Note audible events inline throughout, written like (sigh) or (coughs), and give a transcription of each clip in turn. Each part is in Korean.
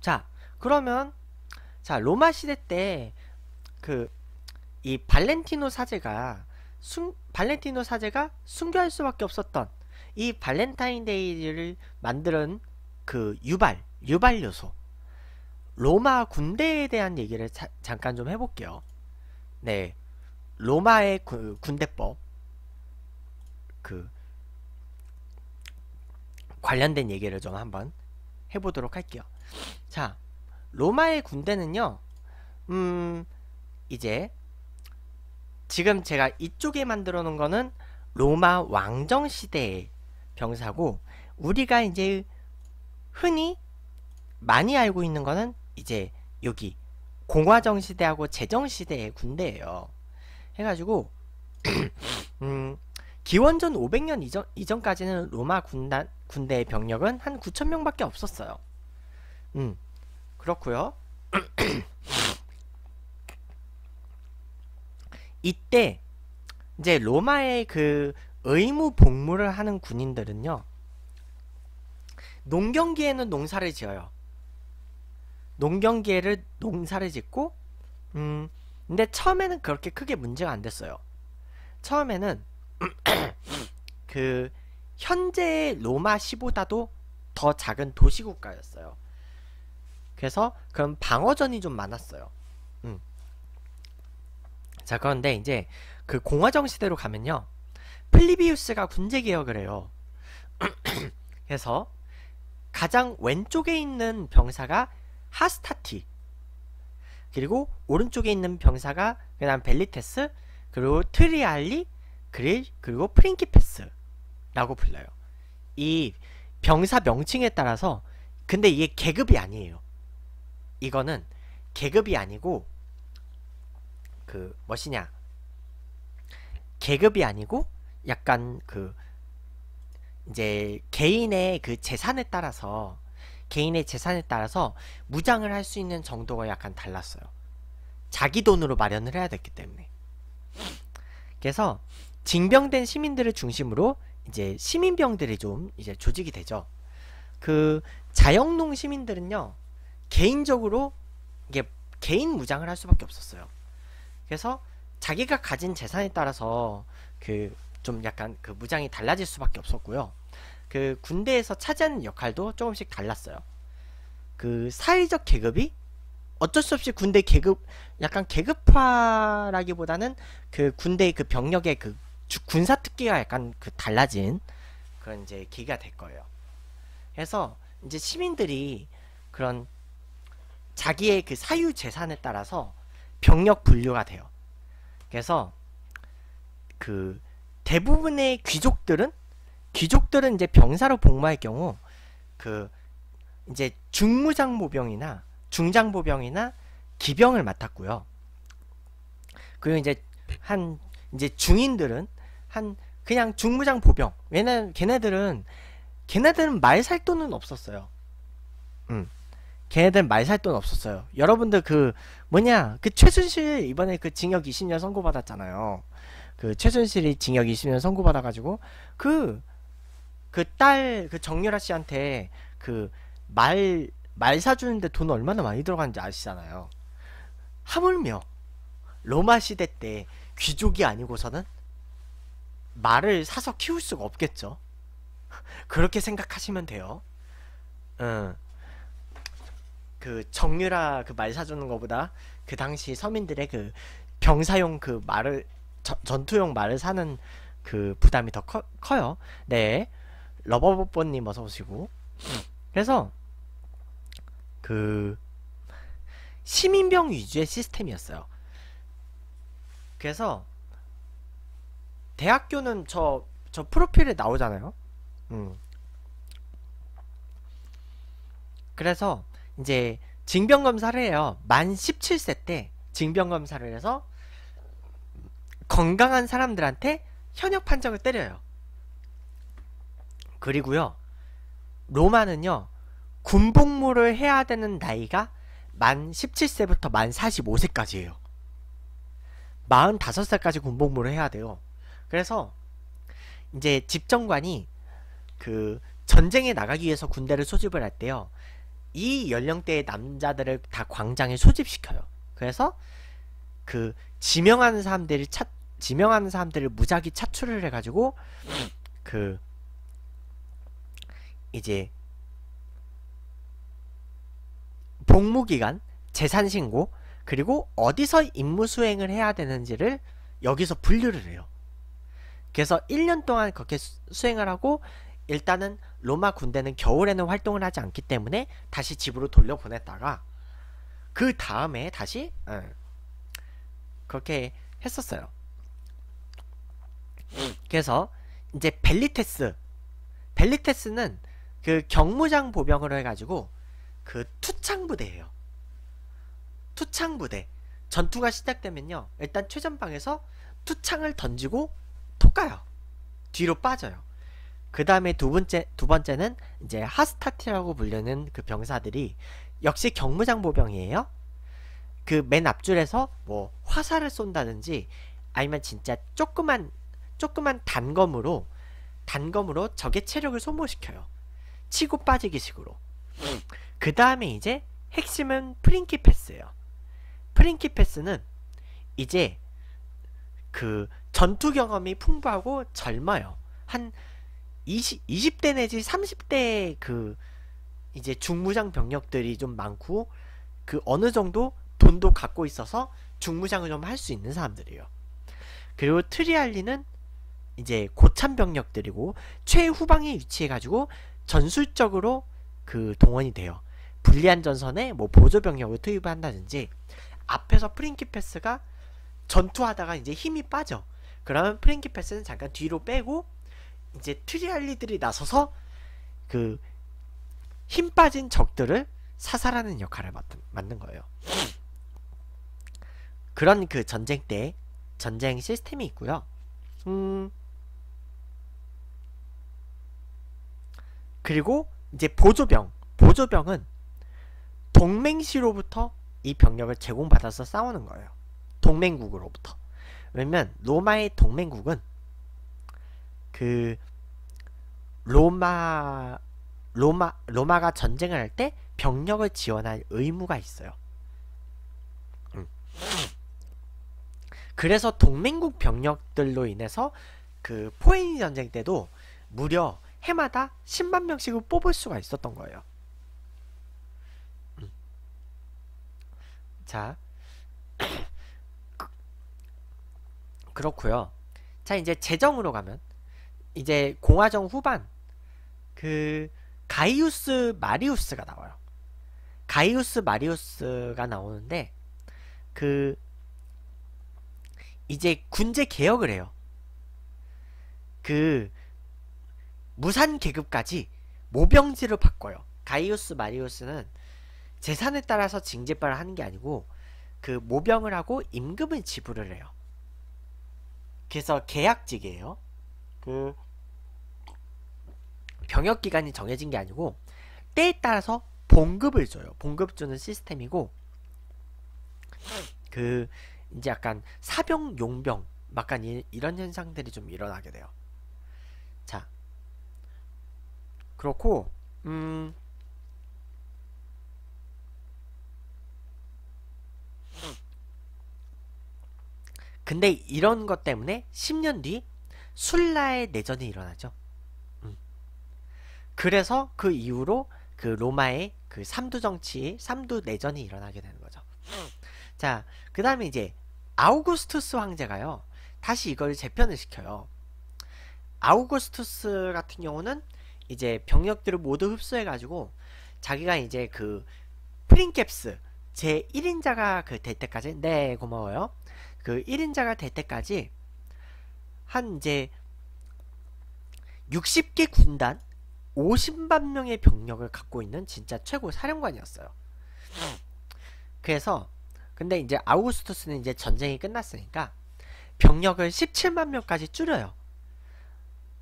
자, 그러면 자, 로마 시대 때 그 이 발렌티노 사제가 숭 발렌티노 사제가 순교할 수밖에 없었던 이 발렌타인데이를 만드는 그 유발, 유발 요소. 로마 군대에 대한 얘기를 자, 잠깐 좀 해볼게요. 네. 로마의 그 군대법. 그, 관련된 얘기를 좀 한번 해보도록 할게요. 자, 로마의 군대는요, 음, 이제 지금 제가 이쪽에 만들어 놓은 거는 로마 왕정 시대의 병사고 우리가 이제 흔히 많이 알고 있는 거는 이제 여기 공화정 시대하고 제정 시대의 군대예요. 해가지고 (clears throat) 음, 기원전 500년 이전 이전까지는 로마 군단 군대의 병력은 한 9천 명밖에 없었어요. 음, 그렇고요. (clears throat) 이때 이제 로마의 그 의무 복무를 하는 군인들은요. 농경기에는 농사를 지어요. 농경기에를 농사를 짓고 음 근데 처음에는 그렇게 크게 문제가 안 됐어요. 처음에는 (clears throat) 그 현재의 로마시보다도 더 작은 도시국가였어요. 그래서 그런 방어전이 좀 많았어요. 음. 자 그런데 이제 그 공화정 시대로 가면요. 플리비우스가 군제 개혁을 해요. (clears throat) 그래서 가장 왼쪽에 있는 병사가 하스타티 그리고 오른쪽에 있는 병사가 그다음 벨리테스 그리고 트리알리 그릴 그리고 프린키페스라고 불러요. 이 병사 명칭에 따라서 근데 이게 계급이 아니에요. 이거는 계급이 아니고 그 뭐시냐 계급이 아니고 약간 그 이제 개인의 그 재산에 따라서 개인의 재산에 따라서 무장을 할 수 있는 정도가 약간 달랐어요. 자기 돈으로 마련을 해야 됐기 때문에. 그래서 징병된 시민들을 중심으로 이제 시민병들이 좀 이제 조직이 되죠. 그 자영농 시민들은요. 개인적으로 이게 개인 무장을 할 수밖에 없었어요. 그래서 자기가 가진 재산에 따라서 그 좀 약간 그 무장이 달라질 수밖에 없었고요. 그 군대에서 차지하는 역할도 조금씩 달랐어요. 그 사회적 계급이 어쩔 수 없이 군대 계급 약간 계급화라기보다는 그 군대의 그 병력의 그 주, 군사 특기가 약간 그 달라진 그런 이제 계기가 될 거예요. 그래서 이제 시민들이 그런 자기의 그 사유 재산에 따라서 병력 분류가 돼요. 그래서 그 대부분의 귀족들은 귀족들은 이제 병사로 복무할 경우 그 이제 중무장보병이나 중장보병이나 기병을 맡았고요. 그리고 이제 한 이제 중인들은 한 그냥 중무장 보병. 왜냐면 걔네들은 걔네들은 말살 돈은 없었어요. 음. 걔네들 말 살 돈 없었어요. 여러분들 그 뭐냐 그 최순실 이번에 그 징역 20년 선고 받았잖아요. 그 최순실이 징역 20년 선고 받아가지고 그 그 딸 그 정유라 씨한테 그 말 말 사주는데 돈 얼마나 많이 들어가는지 아시잖아요. 하물며 로마 시대 때 귀족이 아니고서는 말을 사서 키울 수가 없겠죠. (laughs) 그렇게 생각하시면 돼요. 응. 그 정유라 그 말 사주는 것보다그 당시 서민들의 그 병사용 그 말을 저, 전투용 말을 사는 그 부담이 더 커, 커요. 네. 러버뽀뽀님 어서 오시고. 그래서 그 시민병 위주의 시스템이었어요. 그래서 대학교는 저 저 프로필에 나오잖아요. 음. 그래서 이제 징병 검사를 해요. 만 17세 때 징병 검사를 해서 건강한 사람들한테 현역 판정을 때려요. 그리고요. 로마는요. 군복무를 해야 되는 나이가 만 17세부터 만 45세까지예요. 4 5살까지 군복무를 해야 돼요. 그래서 이제 집정관이 그 전쟁에 나가기 위해서 군대를 소집을 할 때요. 이 연령대의 남자들을 다 광장에 소집시켜요. 그래서 그 지명하는 사람들을 찾 지명하는 사람들을 무작위 차출을 해가지고 그 이제 복무기간, 재산신고, 그리고 어디서 임무수행을 해야 되는지를 여기서 분류를 해요. 그래서 1년 동안 그렇게 수행을 하고 일단은 로마 군대는 겨울에는 활동을 하지 않기 때문에 다시 집으로 돌려보냈다가 그 다음에 다시 예, 그렇게 했었어요. 그래서 이제 벨리테스 벨리테스는 그 경무장 보병으로 해가지고 그 투창 부대예요. 투창 부대 전투가 시작되면요 일단 최전방에서 투창을 던지고 톡 가요 뒤로 빠져요 그 다음에 두 번째, 두 번째는 이제 하스타티라고 불리는 그 병사들이 역시 경무장보병이에요. 그 맨 앞줄에서 뭐 화살을 쏜다든지 아니면 진짜 조그만, 조그만 단검으로 단검으로 적의 체력을 소모시켜요. 치고 빠지기 식으로. 그 다음에 이제 핵심은 프린키 패스예요. 프린키 패스는 이제 그 전투 경험이 풍부하고 젊어요. 한 20, 20대 내지 30대 그 이제 중무장 병력들이 좀 많고 그 어느 정도 돈도 갖고 있어서 중무장을 좀 할 수 있는 사람들이에요. 그리고 트리알리는 이제 고참 병력들이고 최후방에 위치해 가지고 전술적으로 그 동원이 돼요. 불리한 전선에 뭐 보조 병력을 투입한다든지 앞에서 프린키패스가 전투하다가 이제 힘이 빠져. 그러면 프린키패스는 잠깐 뒤로 빼고 이제 트리알리들이 나서서 그 힘 빠진 적들을 사살하는 역할을 맡은, 맡는 거예요. 그런 그 전쟁 때 전쟁 시스템이 있고요. 음 그리고 이제 보조병 보조병은 동맹시로부터 이 병력을 제공받아서 싸우는 거예요. 동맹국으로부터. 왜냐면 로마의 동맹국은 그 로마 로마 로마가 전쟁을 할 때 병력을 지원할 의무가 있어요. 음. 그래서 동맹국 병력들로 인해서 그 포에니 전쟁 때도 무려 해마다 10만 명씩을 뽑을 수가 있었던 거예요. 음. 자, (coughs) 그렇고요. 자, 이제 재정으로 가면 이제 공화정 후반 그 가이우스 마리우스가 나와요. 가이우스 마리우스가 나오는데 그 이제 군제 개혁을 해요. 그 무산 계급까지 모병제로 바꿔요. 가이우스 마리우스는 재산에 따라서 징제빨을 하는 게 아니고 그 모병을 하고 임금을 지불을 해요. 그래서 계약직이에요. 그 병역 기간이 정해진 게 아니고 때에 따라서 봉급을 줘요. 봉급 주는 시스템이고 그 이제 약간 사병 용병 막간 이런 현상들이 좀 일어나게 돼요. 자 그렇고 음 근데 이런 것 때문에 10년 뒤 술라의 내전이 일어나죠. 그래서 그 이후로 그 로마의 그 삼두 정치, 삼두 내전이 일어나게 되는 거죠. 자, 그 다음에 이제 아우구스투스 황제가요. 다시 이걸 재편을 시켜요. 아우구스투스 같은 경우는 이제 병력들을 모두 흡수해가지고 자기가 이제 그 프린캡스 제 1인자가 그 될 때까지 네 고마워요. 그 1인자가 될 때까지 한 이제 60개 군단 50만 명의 병력을 갖고 있는 진짜 최고 사령관이었어요. 그래서 근데 이제 아우구스투스는 이제 전쟁이 끝났으니까 병력을 17만 명까지 줄여요.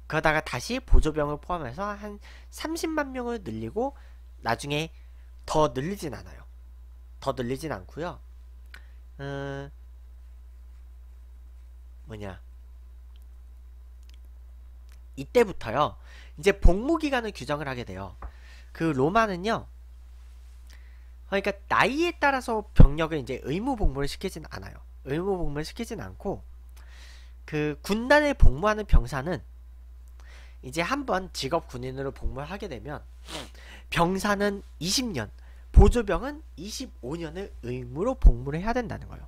그러다가 다시 보조병을 포함해서 한 30만 명을 늘리고 나중에 더 늘리진 않아요. 더 늘리진 않고요. 음, 뭐냐 이때부터요. 이제 복무 기간을 규정을 하게 돼요. 그 로마는요. 그러니까 나이에 따라서 병력을 이제 의무 복무를 시키진 않아요. 의무 복무를 시키진 않고 그 군단에 복무하는 병사는 이제 한번 직업 군인으로 복무를 하게 되면 병사는 20년, 보조병은 25년을 의무로 복무를 해야 된다는 거예요.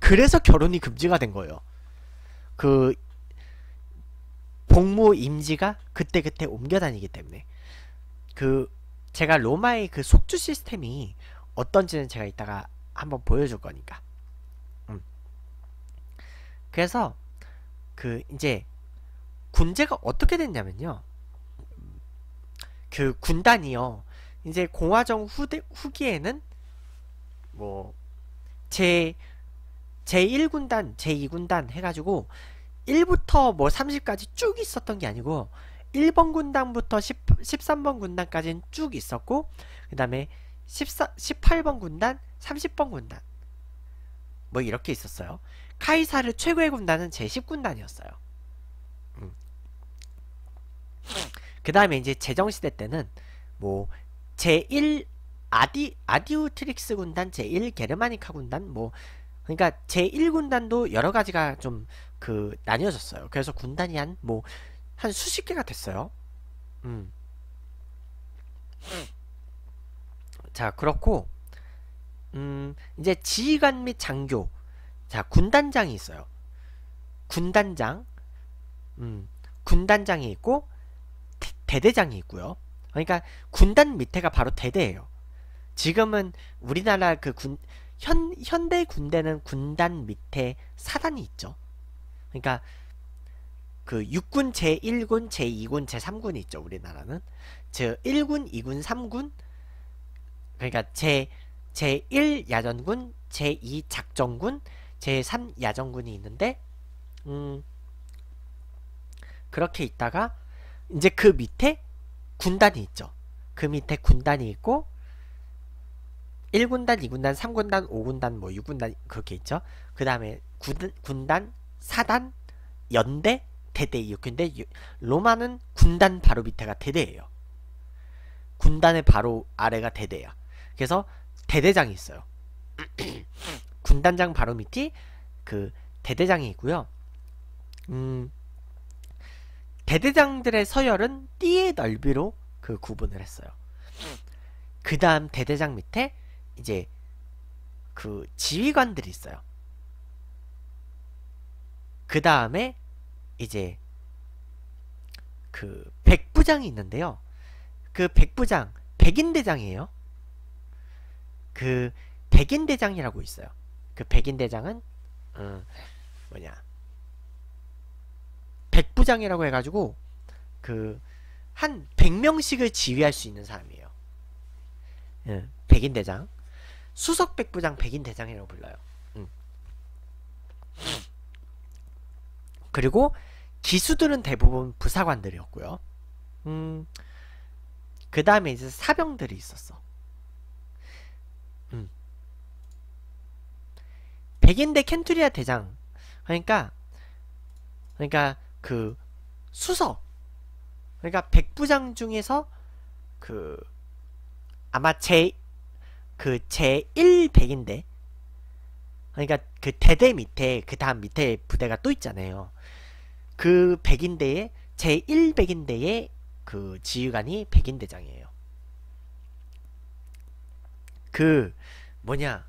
그래서 결혼이 금지가 된 거예요. 그 복무 임지가 그때그때 옮겨 다니기 때문에 그 제가 로마의 그 속주 시스템이 어떤지는 제가 이따가 한번 보여줄 거니까 음. 그래서 그 이제 군제가 어떻게 됐냐면요 그 군단이요 이제 공화정 후대, 후기에는 뭐 제 제1군단 제2군단 해가지고 1부터 뭐 30까지 쭉 있었던 게 아니고 1번 군단부터 10, 13번 군단까지는 쭉 있었고 그 다음에 18번 군단, 30번 군단 뭐 이렇게 있었어요. 카이사르 최고의 군단은 제10군단이었어요. 음. 그 다음에 이제 제정시대 때는 뭐 제1 아디, 아디우트릭스 군단, 제1 게르마니카 군단, 뭐 그러니까 제1군단도 여러 가지가 좀 그 나뉘어졌어요. 그래서 군단이 한 뭐한 뭐 수십 개가 됐어요. 음. 자, 그렇고 음, 이제 지휘관 및 장교. 자, 군단장이 있어요. 군단장. 음, 군단장이 있고 대, 대장이 있고요. 그러니까 군단 밑에가 바로 대대예요. 지금은 우리나라 그군 현, 현대 군대는 군단 밑에 사단이 있죠. 그러니까 그 육군 제1군 제2군 제3군이 있죠. 우리나라는 제 1군 2군 3군 그러니까 제 제1 야전군 제2 작전군 제3 야전군이 있는데 음 그렇게 있다가 이제 그 밑에 군단이 있죠. 그 밑에 군단이 있고 1군단, 2군단, 3군단, 5군단, 뭐 6군단 그렇게 있죠. 그 다음에 군단, 사단, 연대, 대대 이렇게인데 로마는 군단 바로 밑에가 대대예요. 군단의 바로 아래가 대대야. 그래서 대대장이 있어요. (clears throat) 군단장 바로 밑이 그 대대장이 있고요. 음, 대대장들의 서열은 띠의 넓이로 그 구분을 했어요. 그 다음 대대장 밑에 이제 그 지휘관들이 있어요. 그 다음에 이제 그 백부장이 있는데요. 그 백부장, 백인대장이에요. 그 백인대장이라고 있어요. 그 백인대장은 음, 뭐냐 백부장이라고 해가지고 그 한 100명씩을 지휘할 수 있는 사람이에요. 음, 백인대장. 수석 백부장 백인 대장이라고 불러요. 음. 그리고 기수들은 대부분 부사관들이었고요. 음, 그 다음에 이제 사병들이 있었어. 음. 백인대 켄투리아 대장. 그러니까, 그러니까 그 수석. 그러니까 백부장 중에서 그 아마 제그 제1백인데 그러니까 그 대대 밑에 그 다음 밑에 부대가 또 있잖아요. 그 백인대의 제1백인대의 그 지휘관이 백인대장이에요. 그 뭐냐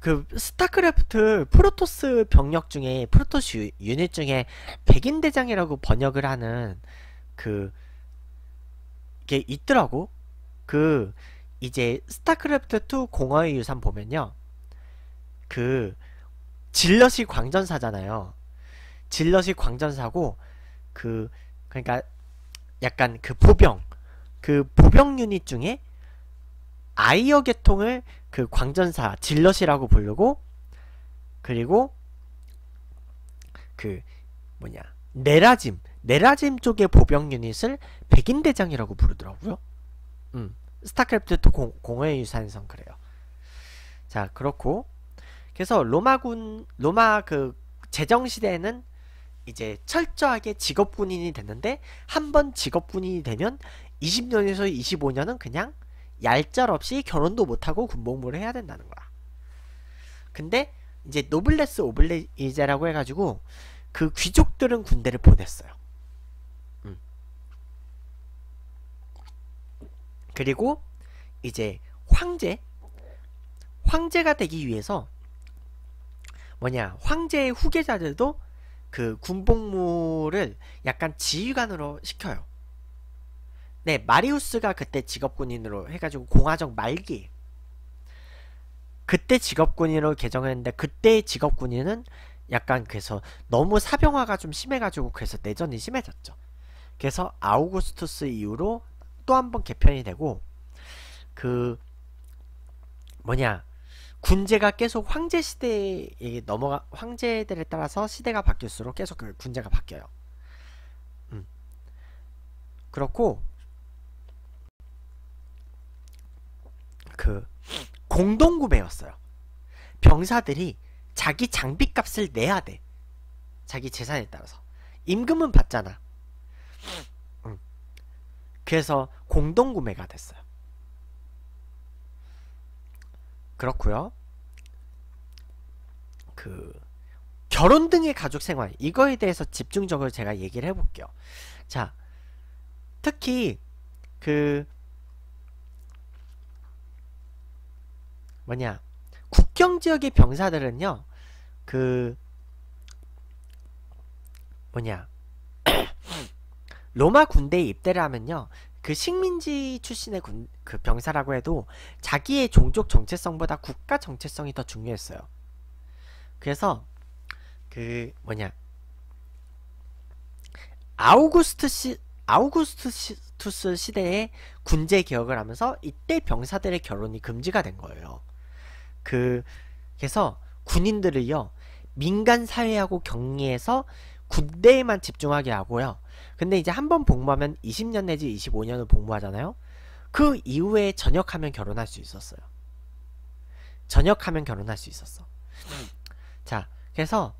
그 스타크래프트 프로토스 병력 중에 프로토스 유닛 중에 백인대장이라고 번역을 하는 그 게 있더라고 그 이제 스타크래프트 2 공허의 유산 보면요. 그 질럿이 광전사잖아요. 질럿이 광전사고 그 그러니까 약간 그 보병 그 보병 유닛 중에 아이어 계통을 그 광전사 질럿이라고 부르고 그리고 그 뭐냐 네라짐 네라짐 쪽의 보병 유닛을 백인 대장이라고 부르더라고요. 음, 스타크래프트 공, 공의 유산성 그래요. 자 그렇고 그래서 로마군 로마 그 제정 시대에는 이제 철저하게 직업군인이 됐는데 한번 직업군인이 되면 20년에서 25년은 그냥 얄짤 없이 결혼도 못하고 군복무를 해야 된다는 거야. 근데 이제 노블레스 오블리제라고 해가지고 그 귀족들은 군대를 보냈어요. 그리고 이제 황제 황제가 되기 위해서 뭐냐 황제의 후계자들도 그 군복무를 약간 지휘관으로 시켜요. 네 마리우스가 그때 직업군인으로 해가지고 공화정 말기 그때 직업군인으로 개정했는데 그때 직업군인은 약간 그래서 너무 사병화가 좀 심해가지고 그래서 내전이 심해졌죠. 그래서 아우구스투스 이후로 또한번 개편이 되고 그 뭐냐 군제가 계속 황제 시대에 넘어가 황제들에 따라서 시대가 바뀔수록 계속 그 군제가 바뀌어요. 음. 그렇고 그 공동구매였어요. 병사들이 자기 장비값을 내야 돼. 자기 재산에 따라서 임금은 받잖아. 그래서 공동 구매가 됐어요. 그렇고요. 그 결혼 등의 가족 생활 이거에 대해서 집중적으로 제가 얘기를 해볼게요. 자, 특히 그 뭐냐 국경 지역의 병사들은요 그 뭐냐 로마 군대에 입대를 하면요. 그 식민지 출신의 군, 그 병사라고 해도 자기의 종족 정체성보다 국가 정체성이 더 중요했어요. 그래서 그 뭐냐 아우구스트 시 아우구스투스 시대에 군제 개혁을 하면서 이때 병사들의 결혼이 금지가 된 거예요. 그 그래서 군인들을요 민간 사회하고 격리해서 군대에만 집중하게 하고요 근데 이제 한 번 복무하면 20년 내지 25년을 복무하잖아요. 그 이후에 전역하면 결혼할 수 있었어요. 전역하면 결혼할 수 있었어. 자, 그래서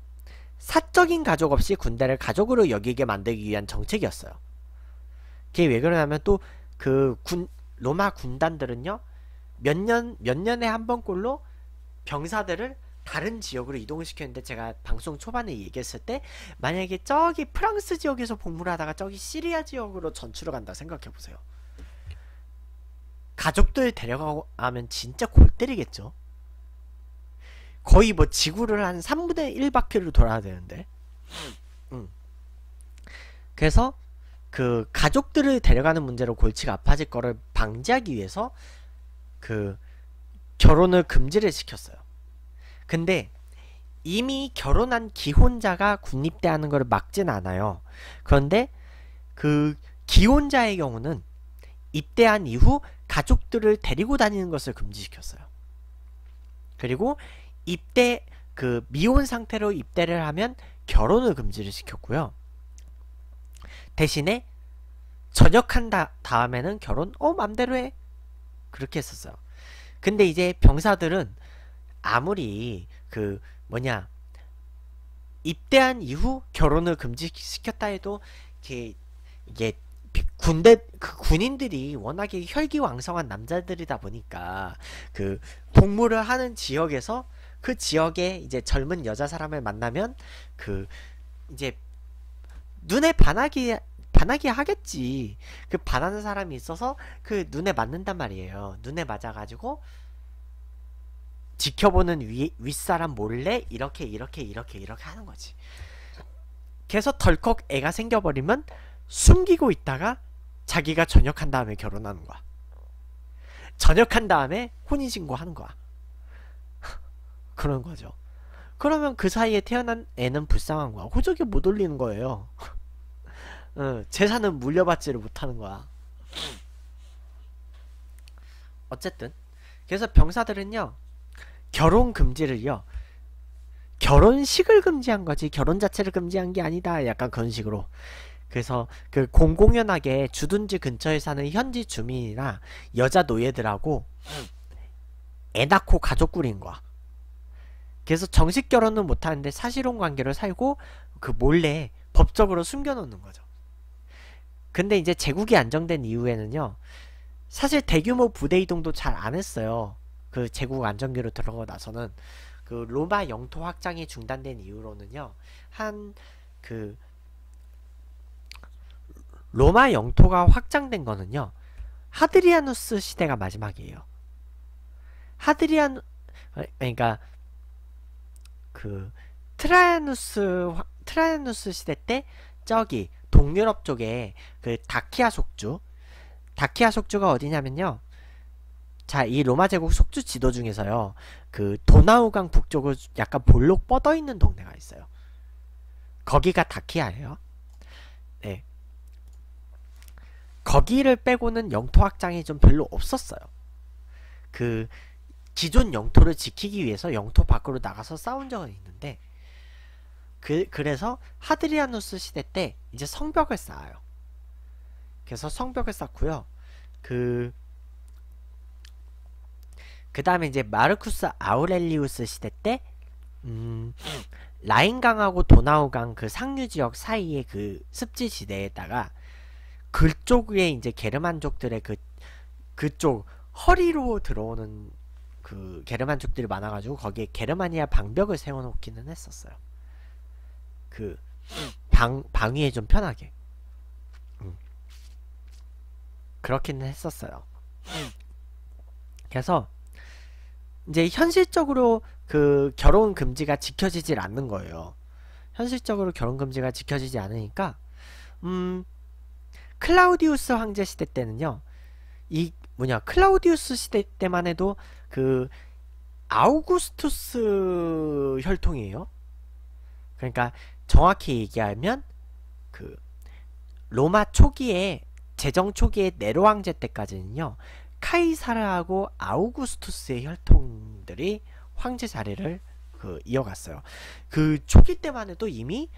사적인 가족 없이 군대를 가족으로 여기게 만들기 위한 정책이었어요. 그게 왜 그러냐면 또 그 군 로마 군단들은요 몇 년 몇 년에 한 번꼴로 병사들을 다른 지역으로 이동을 시켰는데 제가 방송 초반에 얘기했을 때 만약에 저기 프랑스 지역에서 복무를 하다가 저기 시리아 지역으로 전출을 간다 생각해 보세요. 가족들 데려가면 고하 진짜 골 때리겠죠. 거의 뭐 지구를 한 3분의 1바퀴를 돌아야 되는데. 음. 그래서 그 가족들을 데려가는 문제로 골치가 아파질 거를 방지하기 위해서 그 결혼을 금지를 시켰어요. 근데 이미 결혼한 기혼자가 군입대하는 걸을 막진 않아요. 그런데 그 기혼자의 경우는 입대한 이후 가족들을 데리고 다니는 것을 금지시켰어요. 그리고 입대 그 미혼 상태로 입대를 하면 결혼을 금지를 시켰고요. 대신에 전역한 다, 다음에는 결혼 어 맘대로 해 그렇게 했었어요. 근데 이제 병사들은 아무리 그 뭐냐 입대한 이후 결혼을 금지시켰다 해도 이게, 군대 그 군인들이 워낙에 혈기왕성한 남자들이다 보니까 그 복무를 하는 지역에서 그 지역에 이제 젊은 여자 사람을 만나면 그 이제 눈에 반하기 반하게 하겠지. 그 반하는 사람이 있어서 그 눈에 맞는단 말이에요. 눈에 맞아가지고 지켜보는 위, 윗사람 몰래 이렇게 이렇게 이렇게 이렇게 하는 거지. 그래서 덜컥 애가 생겨버리면 숨기고 있다가 자기가 전역한 다음에 결혼하는 거야. 전역한 다음에 혼인신고하는 거야. (laughs) 그런 거죠. 그러면 그 사이에 태어난 애는 불쌍한 거야. 호적이 못 올리는 거예요. (laughs) 어, 재산은 물려받지를 못하는 거야. 어쨌든 그래서 병사들은요 결혼 금지를요. 결혼식을 금지한 거지 결혼 자체를 금지한 게 아니다. 약간 그런 식으로. 그래서 그 공공연하게 주둔지 근처에 사는 현지 주민이나 여자 노예들하고 애 낳고 가족 꾸린 거야. 그래서 정식 결혼은 못 하는데 사실혼 관계를 살고 그 몰래 법적으로 숨겨놓는 거죠. 근데 이제 제국이 안정된 이후에는요. 사실 대규모 부대 이동도 잘 안 했어요. 그 제국 안정기로 들어가고 나서는 그 로마 영토 확장이 중단된 이후로는요 한 그 로마 영토가 확장된 거는요 하드리아누스 시대가 마지막이에요 하드리안 그러니까 그트라이누스트라이누스 시대 때 저기 동유럽 쪽에 그 다키아 속주 다키아 속주가 어디냐면요 자, 이 로마 제국 속주 지도 중에서요. 그 도나우강 북쪽으로 약간 볼록 뻗어 있는 동네가 있어요. 거기가 다키아예요. 네. 거기를 빼고는 영토 확장이 좀 별로 없었어요. 그 기존 영토를 지키기 위해서 영토 밖으로 나가서 싸운 적은 있는데 그 그래서 하드리아누스 시대 때 이제 성벽을 쌓아요. 그래서 성벽을 쌓고요. 그그 다음에 이제 마르쿠스 아우렐리우스 시대 때 음, 라인강하고 도나우강 그 상류 지역 사이에그 습지 지대에다가 그쪽에 이제 게르만족들의 그 그쪽 허리로 들어오는 그 게르만족들이 많아가지고 거기에 게르마니아 방벽을 세워놓기는 했었어요. 그 방 방위에 좀 편하게 음. 그렇기는 했었어요. 그래서 이제 현실적으로 그 결혼 금지가 지켜지질 않는 거예요. 현실적으로 결혼 금지가 지켜지지 않으니까 음 클라우디우스 황제 시대 때는요. 이 뭐냐 클라우디우스 시대 때만 해도 그 아우구스투스 혈통이에요. 그러니까 정확히 얘기하면 그 로마 초기에 재정 초기에 네로 황제 때까지는요. 카이사르하고 아우구스투스의 혈통들이 황제 자리를 그 이어갔어요. 그 초기 때만 해도 이미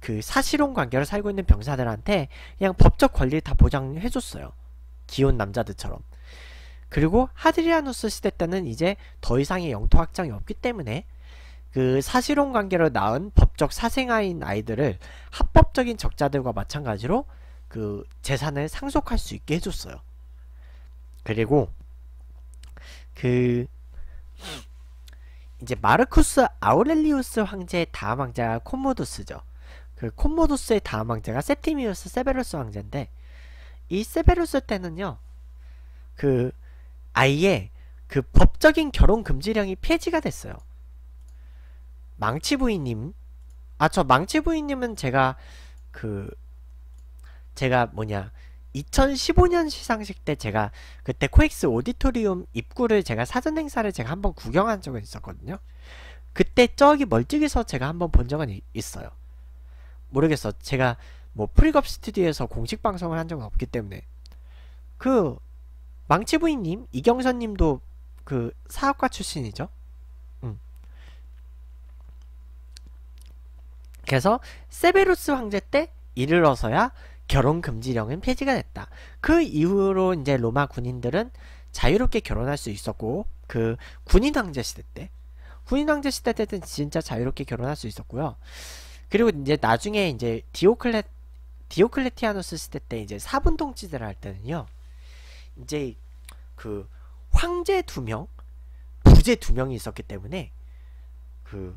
그 사실혼 관계를 살고 있는 병사들한테 그냥 법적 권리 다 보장해줬어요. 기혼 남자들처럼. 그리고 하드리아누스 시대 때는 이제 더 이상의 영토 확장이 없기 때문에 그 사실혼 관계로 낳은 법적 사생아인 아이들을 합법적인 적자들과 마찬가지로 그 재산을 상속할 수 있게 해줬어요. 그리고 그 이제 마르쿠스 아우렐리우스 황제의 다음 황제가 콤모도스죠그콤모도스의 다음 황제가 세티미우스 세베루스 황제인데 이 세베루스 때는요. 그 아예 그 법적인 결혼 금지령이 폐지가 됐어요. 망치 부인님 아 저 망치 부인님은 제가 그 제가 뭐냐 2015년 시상식 때 제가 그때 코엑스 오디토리움 입구를 제가 사전 행사를 제가 한번 구경한 적은 있었거든요. 그때 저기 멀찍이서 제가 한번 본 적은 있어요. 모르겠어. 제가 뭐 프리겁 스튜디오에서 공식 방송을 한 적은 없기 때문에 그 망치부인님, 이경선님도 그 사업가 출신이죠. 음. 그래서 세베루스 황제 때 이르러서야 결혼 금지령은 폐지가 됐다. 그 이후로 이제 로마 군인들은 자유롭게 결혼할 수 있었고 그 군인 황제 시대 때 군인 황제 시대 때는 진짜 자유롭게 결혼할 수 있었고요. 그리고 이제 나중에 이제 디오클레 디오클레티아노스 시대 때 이제 사분 통치제를 할 때는요. 이제 그 황제 두 명, 부제 두 명이 있었기 때문에 그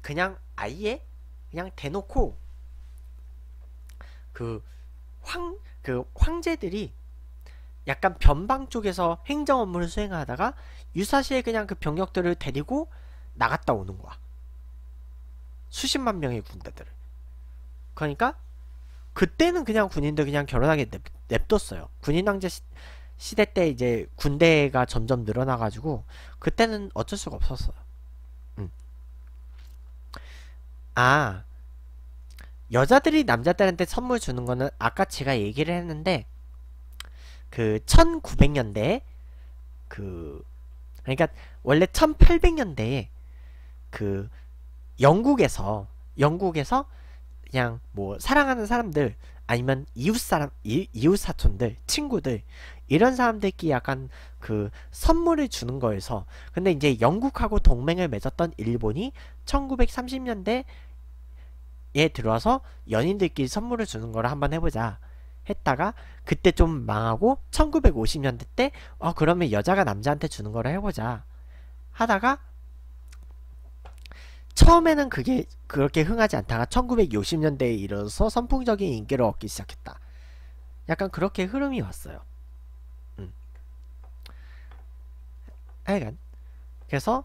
그냥 아예 그냥 대놓고 그 황그 황제들이 약간 변방 쪽에서 행정 업무를 수행하다가 유사시에 그냥 그 병력들을 데리고 나갔다 오는 거야. 수십만 명의 군대들을. 그러니까 그때는 그냥 군인들 그냥 결혼하게 냅뒀어요. 군인 왕제 시, 대때 이제 군대가 점점 늘어나가지고 그때는 어쩔 수가 없었어요. 음. 아 여자들이 남자들한테 선물 주는 거는 아까 제가 얘기를 했는데 그 1900년대 그 그러니까 원래 1800년대에 그 영국에서 영국에서 그냥 뭐 사랑하는 사람들 아니면 이웃 사람 이, 이웃 사촌들 친구들 이런 사람들끼리 약간 그 선물을 주는 거에서 근데 이제 영국하고 동맹을 맺었던 일본이 1930년대 얘 들어와서 연인들끼리 선물을 주는 거를 한번 해보자 했다가 그때 좀 망하고 1950년대 때어 그러면 여자가 남자한테 주는 거를 해보자 하다가 처음에는 그게 그렇게 흥하지 않다가 1960년대에 이르러서 선풍적인 인기를 얻기 시작했다. 약간 그렇게 흐름이 왔어요. 음. 하여간 그래서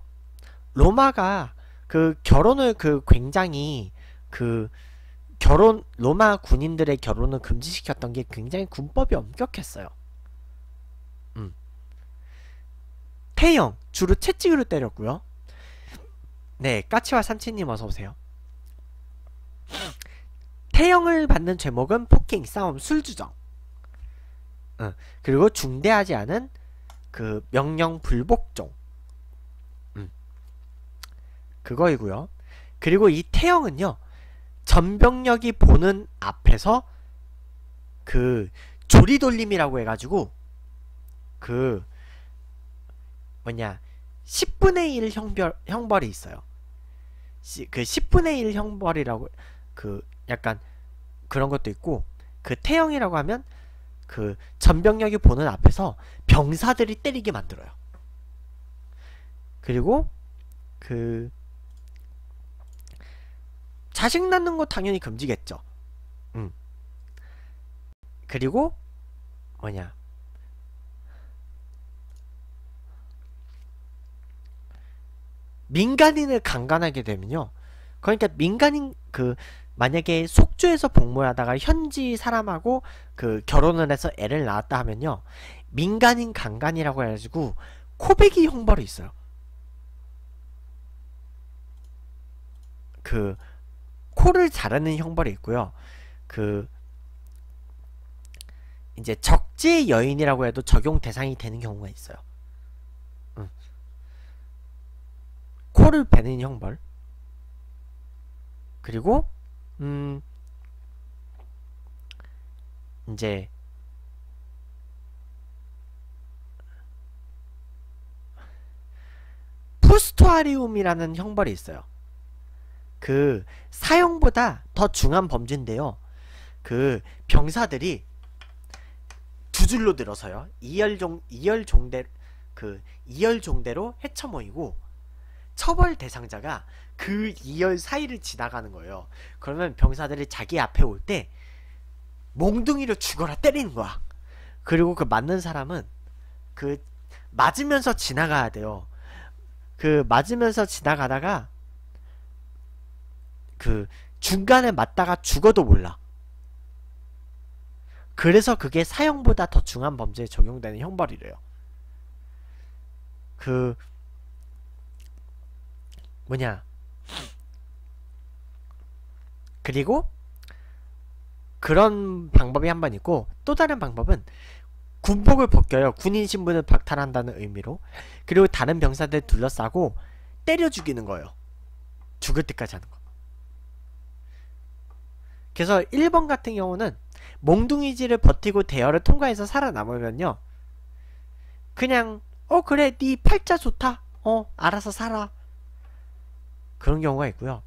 로마가 그 결혼을 그 굉장히 그 결혼 로마 군인들의 결혼을 금지시켰던 게 굉장히 군법이 엄격했어요. 음. 태형 주로 채찍으로 때렸고요. 네, 까치와 삼치님 어서 오세요. 태형을 받는 죄목은 폭행, 싸움, 술주정. 음. 어, 그리고 중대하지 않은 그 명령 불복종. 음. 그거이고요. 그리고 이 태형은요. 전병력이 보는 앞에서 그 조리돌림이라고 해가지고 그 뭐냐 10분의 1 형별, 형벌이 있어요. 시, 그 10분의 1 형벌이라고 그 약간 그런 것도 있고 그 태형이라고 하면 그 전병력이 보는 앞에서 병사들이 때리게 만들어요. 그리고 그 자식 낳는 거 당연히 금지겠죠. 음. 그리고 뭐냐? 민간인을 강간하게 되면요. 그러니까 민간인 그 만약에 속주에서 복무하다가 현지 사람하고 그 결혼을 해서 애를 낳았다 하면요. 민간인 강간이라고 해가지고 코베기 형벌이 있어요. 그 코를 자하는 형벌이 있고요. 그 이제 적지 여인이라고 해도 적용 대상이 되는 경우가 있어요. 음. 코를 베는 형벌 그리고 음 이제 푸스토아리움이라는 형벌이 있어요. 그 사형보다 더 중한 범죄인데요. 그 병사들이 두 줄로 들어서요. 2열종 이열종대 그 이열종대로 헤쳐 모이고 처벌 대상자가 그2열 사이를 지나가는 거예요. 그러면 병사들이 자기 앞에 올 때 몽둥이로 죽어라 때리는 거야. 그리고 그 맞는 사람은 그 맞으면서 지나가야 돼요. 그 맞으면서 지나가다가 그 중간에 맞다가 죽어도 몰라. 그래서 그게 사형보다 더 중한 범죄에 적용되는 형벌이래요. 그 뭐냐 그리고 그런 방법이 한 번 있고 또 다른 방법은 군복을 벗겨요. 군인 신분을 박탈한다는 의미로. 그리고 다른 병사들 둘러싸고 때려 죽이는 거예요. 죽을 때까지 하는 거. 그래서 1번 같은 경우는 몽둥이질을 버티고 대열을 통과해서 살아남으면요. 그냥 어 그래 네 팔자 좋다. 어 알아서 살아. 그런 경우가 있고요.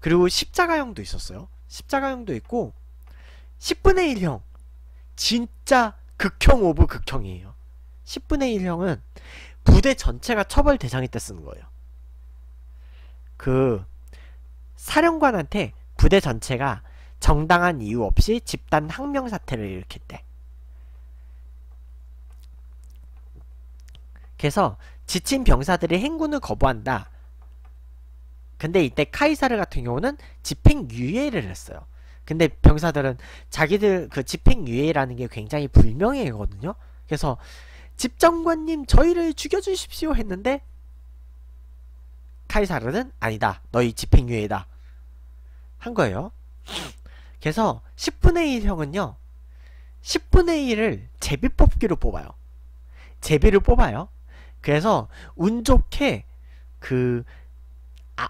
그리고 십자가형도 있었어요. 십자가형도 있고 10분의 1형 진짜 극형 오브 극형이에요. 10분의 1형은 부대 전체가 처벌 대상이때 쓰는 거예요. 그 사령관한테 부대 전체가 정당한 이유 없이 집단 항명 사태를 일으킬때 그래서 지친 병사들이 행군을 거부한다. 근데 이때 카이사르 같은 경우는 집행유예를 했어요. 근데 병사들은 자기들 그 집행유예라는 게 굉장히 불명예거든요. 그래서 집정관님 저희를 죽여주십시오 했는데 카이사르는 아니다. 너희 집행유예다. 한 거예요. 그래서 10분의 1형은요. 10분의 1을 제비뽑기로 뽑아요. 제비를 뽑아요. 그래서 운 좋게 그, 아,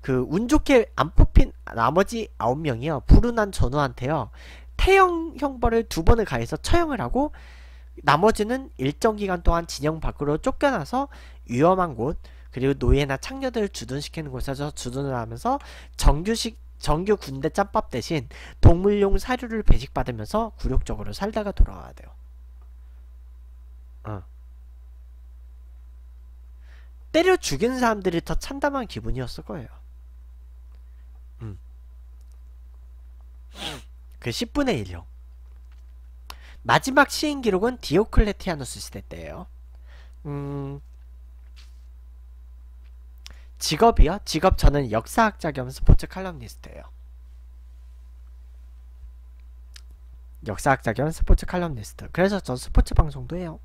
그 운 좋게 안 뽑힌 나머지 9명이요. 불운한 전우한테요. 태형 형벌을 두 번을 가해서 처형을 하고 나머지는 일정 기간 동안 진영 밖으로 쫓겨나서 위험한 곳 그리고 노예나 창녀들을 주둔시키는 곳에서 주둔을 하면서 정규식 정규 군대 짬밥 대신 동물용 사료를 배식받으면서 굴욕적으로 살다가 돌아와야 돼요. 어. 때려 죽인 사람들이 더 참담한 기분이었을 거예요. 음. 그 10분의 1형. 마지막 시인 기록은 디오클레티아누스 시대 때예요. 음, 직업이요? 직업 저는 역사학자 겸 스포츠 칼럼니스트예요. 역사학자 겸 스포츠 칼럼니스트. 그래서 저 스포츠 방송도 해요.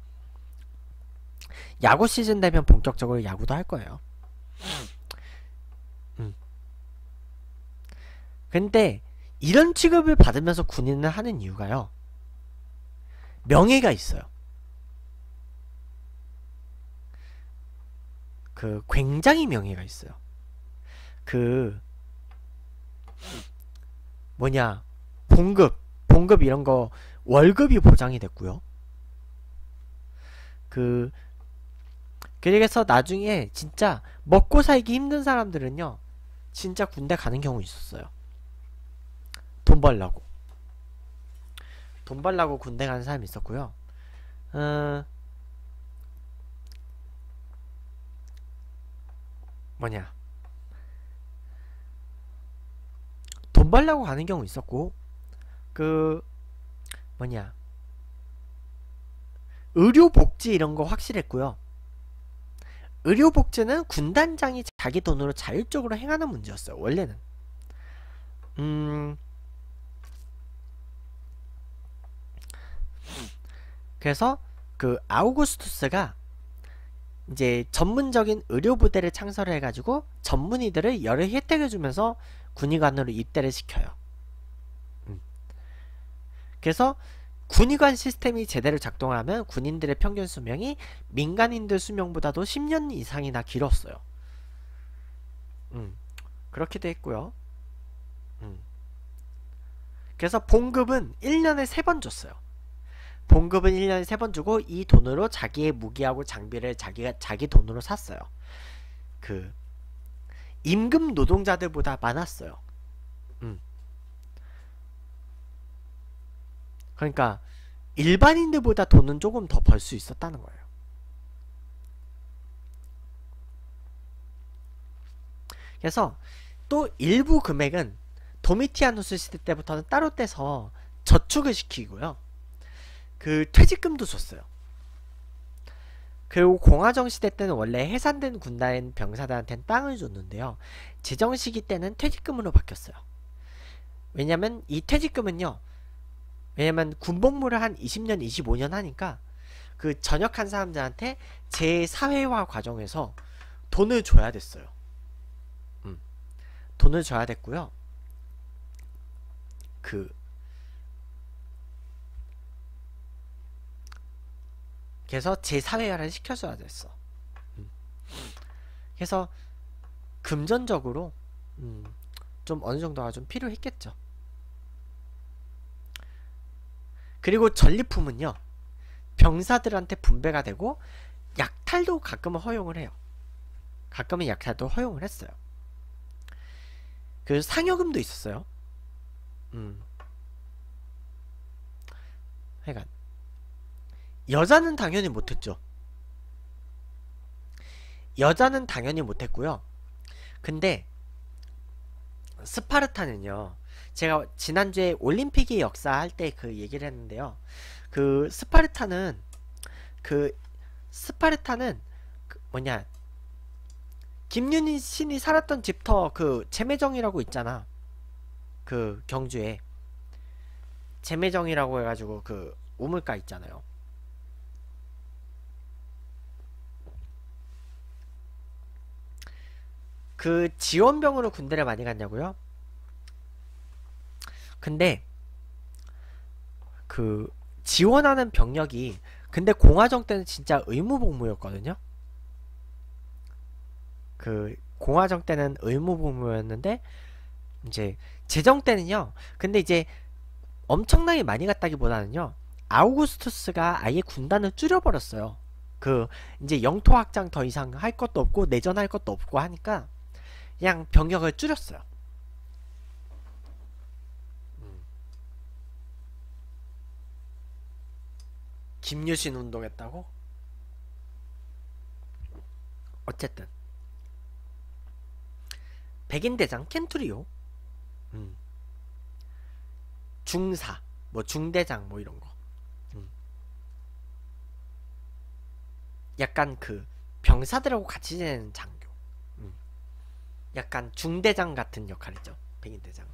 야구 시즌 되면 본격적으로 야구도 할 거예요. 음. 근데 이런 취급을 받으면서 군인을 하는 이유가요. 명예가 있어요. 그 굉장히 명예가 있어요. 그 뭐냐 봉급 봉급 이런 거 월급이 보장이 됐고요. 그 그래서 나중에 진짜 먹고 살기 힘든 사람들은요 진짜 군대 가는 경우 있었어요. 돈 벌라고 돈 벌라고 군대 가는 사람이 있었고요. 어, 뭐냐 돈 벌려고 가는 경우 있었고 그 뭐냐 의료복지 이런 거 확실했고요 의료복지는 군단장이 자기 돈으로 자율적으로 행하는 문제였어요 원래는 음 그래서 그 아우구스투스가 이제 전문적인 의료부대를 창설해 가지고 전문의들을 여러 혜택을 주면서 군의관으로 입대를 시켜요. 음. 그래서 군의관 시스템이 제대로 작동하면 군인들의 평균 수명이 민간인들 수명보다도 10년 이상이나 길었어요. 음, 그렇게도 했고요. 음. 그래서 봉급은 1년에 3번 줬어요. 봉급은 1년에 3번 주고 이 돈으로 자기의 무기하고 장비를 자기가 자기 돈으로 샀어요. 그 임금 노동자들보다 많았어요. 음. 그러니까 일반인들보다 돈은 조금 더 벌 수 있었다는 거예요. 그래서 또 일부 금액은 도미티아누스 시대 때부터는 따로 떼서 저축을 시키고요. 그 퇴직금도 줬어요. 그리고 공화정 시대 때는 원래 해산된 군단 병사들한테는 땅을 줬는데요. 제정 시기 때는 퇴직금으로 바뀌었어요. 왜냐면 이 퇴직금은요. 왜냐면 군복무를 한 20년, 25년 하니까 그 전역한 사람들한테 제사회화 과정에서 돈을 줘야 됐어요. 음. 돈을 줘야 됐고요. 그 그래서 제사회화를 시켜줘야 됐어. 음. 그래서 금전적으로 음, 좀 어느 정도가 좀 필요했겠죠. 그리고 전리품은요. 병사들한테 분배가 되고 약탈도 가끔은 허용을 해요. 가끔은 약탈도 허용을 했어요. 그 상여금도 있었어요. 음. 하여간 여자는 당연히 못했죠. 여자는 당연히 못했고요. 근데 스파르타는요. 제가 지난주에 올림픽의 역사 할 때 그 얘기를 했는데요. 그 스파르타는 그 스파르타는 그 뭐냐 김윤희 신이 살았던 집터 그 재매정이라고 있잖아. 그 경주에 재매정이라고 해가지고 그 우물가 있잖아요. 그 지원병으로 군대를 많이 갔냐고요? 근데 그 지원하는 병력이 근데 공화정 때는 진짜 의무복무였거든요. 그 공화정 때는 의무복무였는데 이제 재정 때는요. 근데 이제 엄청나게 많이 갔다기보다는요. 아우구스투스가 아예 군단을 줄여버렸어요. 그 이제 영토 확장 더 이상 할 것도 없고 내전할 것도 없고 하니까 그냥 병역을 줄였어요. 김유신 운동했다고? 어쨌든 백인대장 켄투리오 음. 중사 뭐 중대장 뭐 이런거 음. 약간 그 병사들하고 같이 지내는 장 약간 중대장 같은 역할이죠. 백인대장.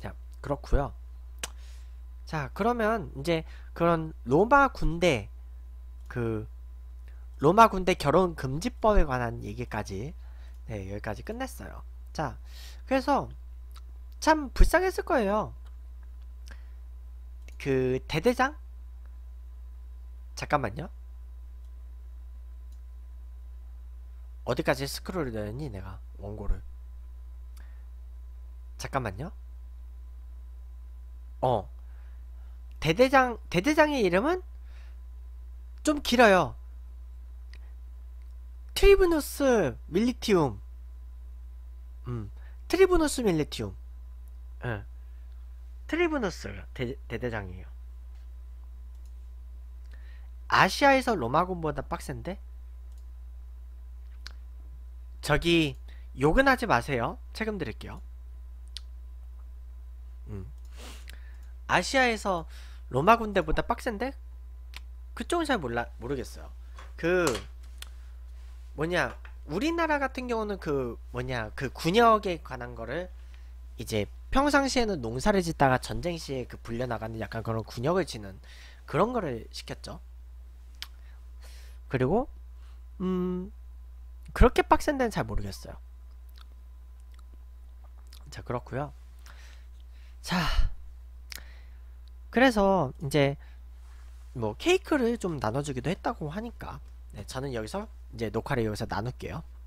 자, 그렇고요. 자, 그러면 이제 그런 로마 군대 그 로마 군대 결혼 금지법에 관한 얘기까지 네, 여기까지 끝냈어요. 자, 그래서 참 불쌍했을 거예요. 그 대대장? 잠깐만요. 어디까지 스크롤을 내니 내가 원고를 잠깐만요 어 대대장 대대장의 이름은 좀 길어요 트리브누스 밀리티움 음 트리브누스 밀리티움 응. 예. 트리브누스 대, 대장이에요 아시아에서 로마군보다 빡센데? 저기 욕은 하지 마세요. 책임 드릴게요. 음. 아시아에서 로마 군대보다 빡센데? 그쪽은 잘 몰라 모르겠어요. 그 뭐냐 우리나라 같은 경우는 그 뭐냐 그 군역에 관한 거를 이제 평상시에는 농사를 짓다가 전쟁 시에 그 불려나가는 약간 그런 군역을 치는 그런 거를 시켰죠. 그리고 음 그렇게 빡센 데는 잘 모르겠어요. 자 그렇고요. 자 그래서 이제 뭐 케이크를 좀 나눠주기도 했다고 하니까 네, 저는 여기서 이제 녹화를 여기서 나눌게요.